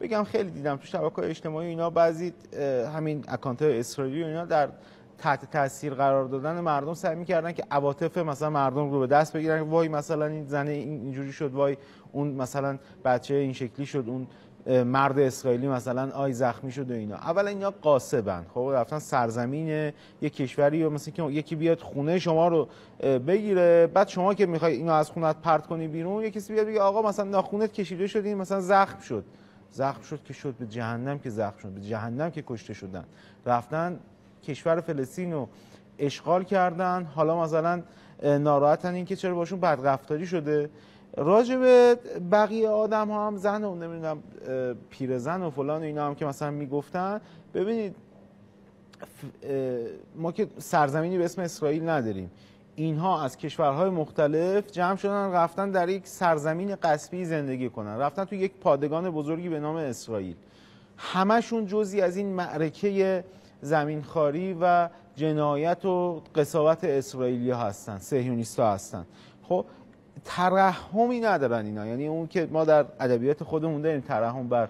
بگم خیلی دیدم تو شبکه اجتماعی اینا بعضی همین اکانت اسرائیلی اینا در تحت تاثیر قرار دادن مردم سعی میکردن که عواطف مثلا مردم رو به دست بگیرن وای مثلا این زنه اینجوری شد وای اون مثلا بچه این شکلی شد اون مرد اسرائیلی مثلا آی زخمی شد و اینا اولا اینا قاسبن خب رفتن سرزمین یه کشوری و مثلا که یکی بیاد خونه شما رو بگیره بعد شما که میخوای اینا از خونت پرت کنی بیرون یکی کسی بیاد بگه آقا مثلا ناخونت کشیده شد این مثلا زخم شد زخم شد که شد به جهنم که زخم شد به جهنم که کشته شدن رفتن کشور فلسطین رو اشغال کردن حالا مثلا ناراحتن این که چرا باشون بدرفتاری شده راجع به بقیه آدم ها هم زن و نمیدونم پیرزن و فلان و اینا هم که مثلا میگفتن ببینید ما که سرزمینی به اسم اسرائیل نداریم اینها از کشورهای مختلف جمع شدن رفتن در یک سرزمین قصبی زندگی کنن رفتن تو یک پادگان بزرگی به نام اسرائیل همشون جزی از این معرکه زمینخاری و جنایت و قصاوت اسرائیلی هستن سهیونیست ها هستن خب ترحمی ندارن اینا یعنی اون که ما در ادبیات خودمون داریم ترحم بر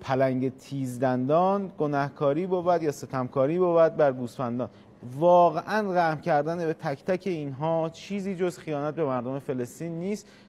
پلنگ تیزدندان گناهکاری بود یا ستمکاری بود بر گوسفندان واقعا رحم کردن به تک تک اینها چیزی جز خیانت به مردم فلسطین نیست